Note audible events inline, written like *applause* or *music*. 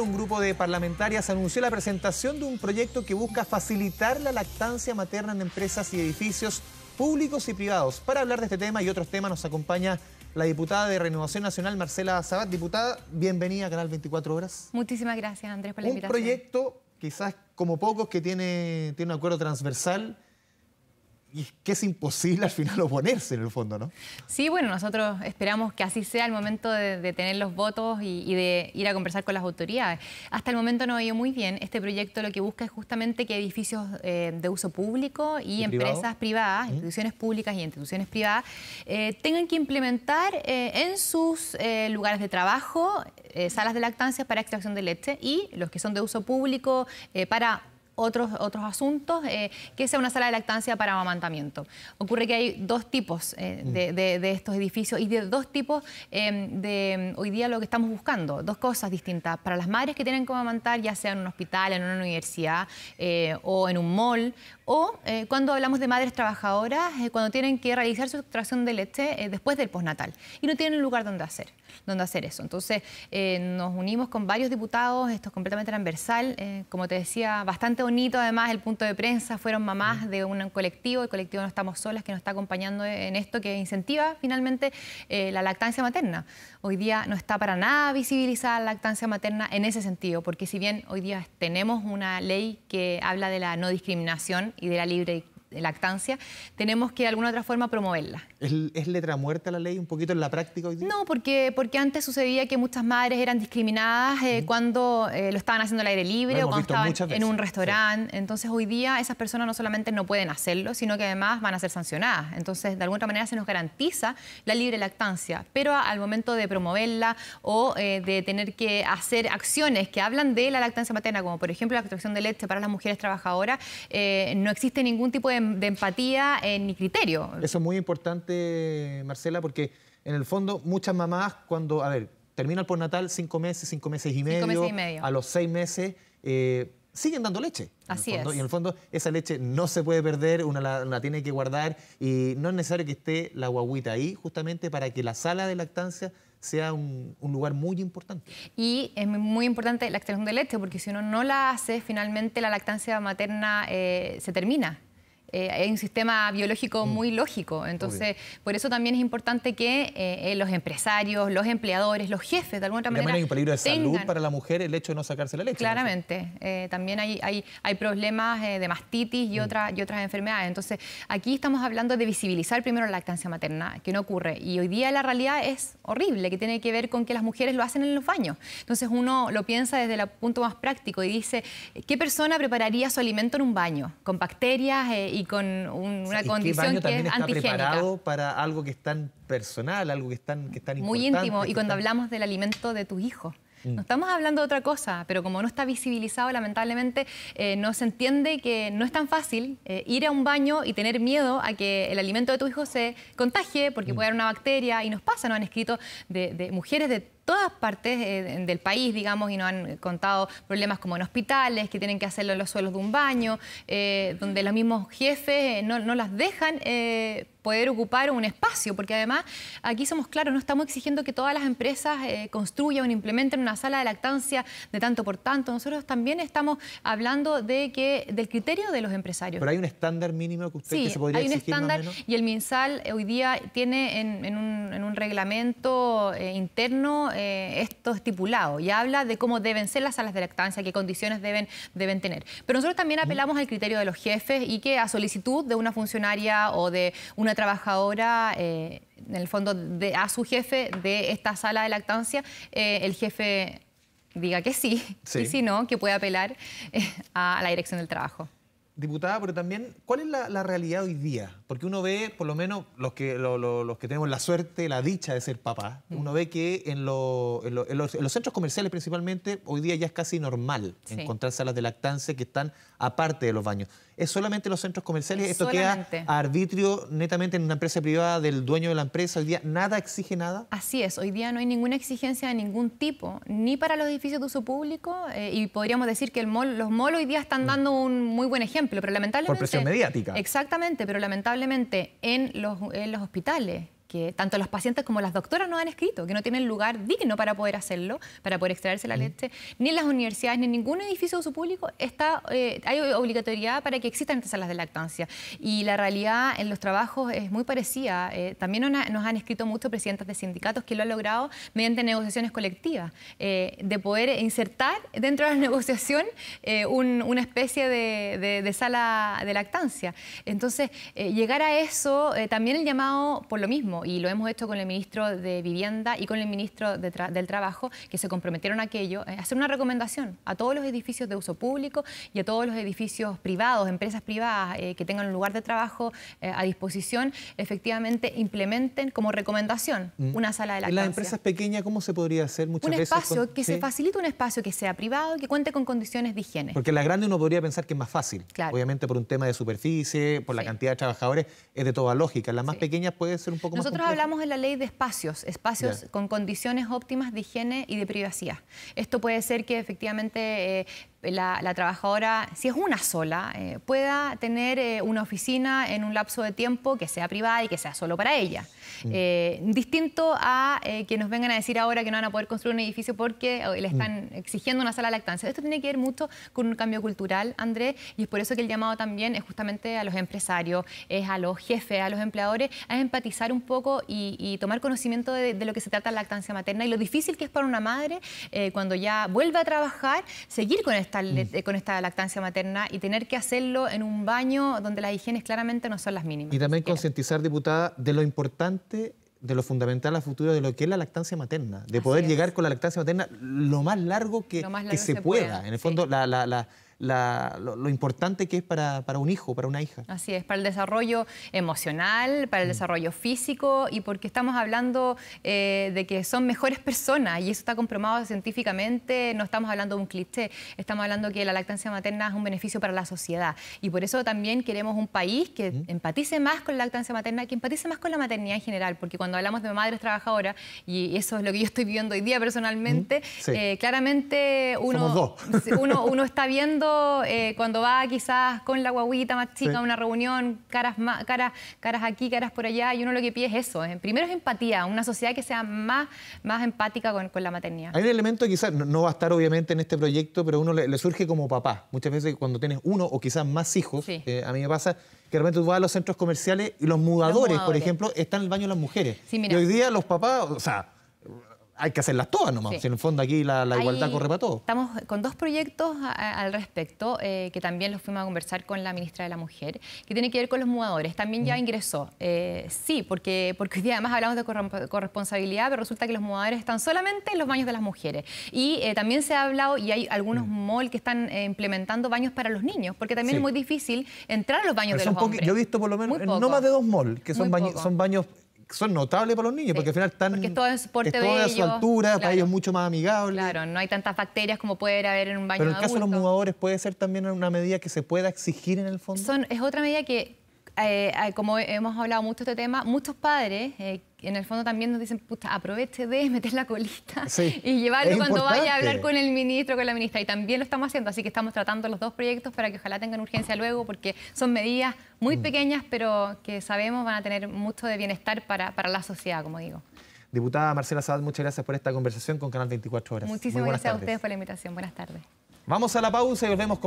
Un grupo de parlamentarias anunció la presentación de un proyecto que busca facilitar la lactancia materna en empresas y edificios públicos y privados. Para hablar de este tema y otros temas nos acompaña la diputada de Renovación Nacional, Marcela Sabat. Diputada, bienvenida a Canal 24 Horas. Muchísimas gracias, Andrés, por la invitación. Un proyecto, quizás como pocos, que tiene, tiene un acuerdo transversal y que es imposible al final *laughs* oponerse en el fondo, ¿no? Sí, bueno, nosotros esperamos que así sea el momento de, tener los votos y, de ir a conversar con las autoridades. Hasta el momento no ha ido muy bien. Este proyecto lo que busca es justamente que edificios eh, de uso público y, empresas privadas, ¿Mm? instituciones públicas y instituciones privadas, eh, tengan que implementar eh, en sus lugares de trabajo salas de lactancia para extracción de leche y los que son de uso público para otros, otros asuntos, eh, que sea una sala de lactancia para amamantamiento. Ocurre que hay dos tipos eh, mm. de, estos edificios y de dos tipos eh, de mm, hoy día lo que estamos buscando, dos cosas distintas. Para las madres que tienen que amamantar, ya sea en un hospital, en una universidad o en un mall, o cuando hablamos de madres trabajadoras, cuando tienen que realizar su extracción de leche después del postnatal y no tienen un lugar donde hacer, donde hacer eso. Entonces nos unimos con varios diputados, esto es completamente transversal, como te decía, bastante bonito además el punto de prensa, fueron mamás de un colectivo, el colectivo No Estamos Solas, que nos está acompañando en esto, que incentiva finalmente eh, la lactancia materna. Hoy día no está para nada visibilizada la lactancia materna en ese sentido, porque si bien hoy día tenemos una ley que habla de la no discriminación y de la libre lactancia, tenemos que de alguna otra forma promoverla. ¿Es, letra muerta la ley un poquito en la práctica hoy día? No, porque, porque antes sucedía que muchas madres eran discriminadas eh, cuando eh, lo estaban haciendo al aire libre o cuando estaban en un restaurante. Entonces hoy día esas personas no solamente no pueden hacerlo, sino que además van a ser sancionadas. Entonces de alguna manera se nos garantiza la libre lactancia, pero al momento de promoverla o eh, de tener que hacer acciones que hablan de la lactancia materna, como por ejemplo la extracción de leche para las mujeres trabajadoras, no existe ningún tipo de Em, de empatía en mi criterio. Eso es muy importante, Marcela, porque en el fondo muchas mamás cuando, a ver, termina el postnatal cinco meses, cinco meses y medio, a los seis meses... Eh, siguen dando leche. Así es. Y en el fondo, esa leche no se puede perder, una la, tiene que guardar y no es necesario que esté la guaguita ahí, justamente para que la sala de lactancia sea un, lugar muy importante. Y es muy importante la extracción de leche, porque si uno no la hace, finalmente la lactancia materna eh, se termina eh, hay un sistema biológico mm. muy lógico. Entonces, por eso también es importante que eh, eh, los empresarios, los empleadores, los jefes, de alguna manera. hay un peligro de salud para la mujer el hecho de no sacarse la leche. Claramente. Eh, también hay, hay, hay problemas de mastitis y, mm. y otras enfermedades. Entonces, aquí estamos hablando de visibilizar primero la lactancia materna, que no ocurre. Y hoy día la realidad es horrible, que tiene que ver con que las mujeres lo hacen en los baños. Entonces, uno lo piensa desde el punto más práctico y dice: ¿qué persona prepararía su alimento en un baño? Con bacterias y con una condición que, es está preparado para algo que es tan personal, algo que es tan, que Muy íntimo. Y cuando hablamos del alimento de tu hijo. Mm. No estamos hablando de otra cosa, pero como no está visibilizado, lamentablemente, eh, no se entiende que no es tan fácil eh, ir a un baño y tener miedo a que el alimento de tu hijo se contagie porque mm. puede haber una bacteria y nos pasa, nos han escrito de mujeres de todas partes eh, del país, digamos, y nos han contado problemas como en hospitales, que tienen que hacerlo en los suelos de un baño, eh, donde los mismos jefes eh, no, las dejan poder ocupar un espacio, porque además aquí somos claros, no estamos exigiendo que todas las empresas construyan o implementen una sala de lactancia de tanto por tanto, nosotros también estamos hablando de que del criterio de los empresarios. Pero hay un estándar mínimo que usted se podría hay un estándar y el MinSal hoy día tiene en, un, reglamento interno eh, esto estipulado y habla de cómo deben ser las salas de lactancia, qué condiciones deben, deben tener. Pero nosotros también apelamos al criterio de los jefes y que a solicitud de una funcionaria o de una trabajadora... Eh, en el fondo, a su jefe de esta sala de lactancia, eh, el jefe diga que sí, sí, y si no, que puede apelar a la dirección del trabajo. Diputada, pero también, ¿cuál es la realidad hoy día? Porque uno ve, por lo menos los que, los que tenemos la suerte, la dicha de ser papá, mm. uno ve que en, los, centros comerciales principalmente hoy día ya es casi normal encontrarse encontrar salas de lactancia que están aparte de los baños. ¿Es solamente los centros comerciales? ¿Esto queda arbitrio netamente en una empresa privada del dueño de la empresa? ¿Hoy día nada exige nada? Así es, hoy día no hay ninguna exigencia de ningún tipo, ni para los edificios de uso público, eh, y podríamos decir que el los malls hoy día están mm. dando un muy buen ejemplo, pero lamentablemente... Por presión mediática. Exactamente, pero lamentablemente lamentablemente en los, en los hospitales, que tanto los pacientes como las doctoras no han escrito, que no tienen lugar digno para poder hacerlo, para poder extraerse la leche, ni en las universidades, ni en ningún edificio de su público está, eh, hay obligatoriedad para que existan estas salas de lactancia. Y la realidad en los trabajos es muy parecida. Eh, también nos han escrito muchos presidentes de sindicatos que lo han logrado mediante negociaciones colectivas, eh, de poder insertar dentro de la *laughs* negociación una especie de, sala de lactancia. Entonces, llegar a eso, también el llamado por lo mismo, y lo hemos hecho con el ministro de Vivienda y con el ministro del Trabajo, que se comprometieron a aquello, eh, hacer una recomendación a todos los edificios de uso público y a todos los edificios privados, empresas privadas eh, que tengan un lugar de trabajo eh, a disposición, efectivamente implementen como recomendación mm. una sala de lactancia. ¿Y las empresas pequeñas cómo se podría hacer muchas un espacio, que se facilite un espacio que sea privado, que cuente con condiciones de higiene. Porque la grande uno podría pensar que es más fácil, obviamente por un tema de superficie, por la cantidad de trabajadores, es de toda lógica. las más pequeñas puede ser un poco más nosotros hablamos de la ley de espacios, espacios con condiciones óptimas de higiene y de privacidad. Esto puede ser que efectivamente eh, la, trabajadora, si es una sola, eh, pueda tener eh, una oficina en un lapso de tiempo que sea privada y que sea solo para ella. Eh, distinto a que nos vengan a decir ahora que no van a poder construir un edificio porque le mm. están exigiendo una sala de lactancia. Esto tiene que ver mucho con un cambio cultural, Andrés, y es por eso que el llamado también es justamente a los empresarios, es a los jefes, a los empleadores, a empatizar un poco y, tomar conocimiento de, lo que se trata la lactancia materna y lo difícil que es para una madre cuando ya vuelve a trabajar, seguir con esto. Mm. con esta lactancia materna y tener que hacerlo en un baño donde las higienes claramente no son las mínimas. Y también concientizar, diputada, de lo importante de lo fundamental a futuro de lo que es la lactancia materna, de poder llegar con la lactancia materna lo más largo que, se, pueda. En el fondo, la lo, importante que es para, un hijo, para una hija. Así es, para el desarrollo emocional, para el mm. desarrollo físico y porque estamos hablando eh, de que son mejores personas y eso está comprobado científicamente, no estamos hablando de un cliché, estamos hablando que la lactancia materna es un beneficio para la sociedad y por eso también queremos un país que mm. empatice más con la lactancia materna, que empatice más con la maternidad en general, porque cuando hablamos de madres trabajadoras, y eso es lo que yo estoy viviendo hoy día personalmente, mm. eh, claramente *laughs* uno, uno está viendo eh, cuando va quizás con la guaguita más chica a una reunión, caras, caras, caras aquí, caras por allá, y uno lo que pide es eso. Eh. Primero es empatía, una sociedad que sea más, más empática con, la maternidad. Hay un elemento quizás no, va a estar obviamente en este proyecto, pero uno le, surge como papá. Muchas veces cuando tienes uno o quizás más hijos, eh, a mí me pasa que realmente tú vas a los centros comerciales y los mudadores, por ejemplo, están en el baño de las mujeres. y hoy día los papás, o sea hay que hacerlas todas nomás. Si en el fondo aquí la, igualdad corre para todos. Estamos con dos proyectos al respecto, eh, que también los fuimos a conversar con la ministra de la Mujer, que tiene que ver con los mudadores. También ya ingresó. Eh, sí, porque, porque hoy día además hablamos de corresponsabilidad, pero resulta que los mudadores están solamente en los baños de las mujeres. Y eh, también se ha hablado, y hay algunos mm. malls que están implementando baños para los niños, porque también es muy difícil entrar a los baños de los hombres. Yo he visto por lo menos no más de dos malls, que son, son baños son notables para los niños, porque al final están. Porque es todo, es todo a su altura, para ellos mucho más amigable. Claro, no hay tantas bacterias como puede haber en un baño Pero en el caso de los mudadores, ¿puede ser también una medida que se pueda exigir en el fondo? Son, es otra medida que, eh, eh, como hemos hablado mucho de este tema, muchos padres. Eh, en el fondo también nos dicen, puta, aproveche de meter la colita *laughs* y llevarlo cuando vaya a hablar con el ministro, con la ministra. Y también lo estamos haciendo, así que estamos tratando los dos proyectos para que ojalá tengan urgencia luego, porque son medidas muy mm. pequeñas, pero que sabemos van a tener mucho de bienestar para, la sociedad, como digo. Diputada Marcela Sad, muchas gracias por esta conversación con Canal 24 Horas. Muchísimas gracias a ustedes por la invitación. Buenas tardes. Vamos a la pausa y volvemos con...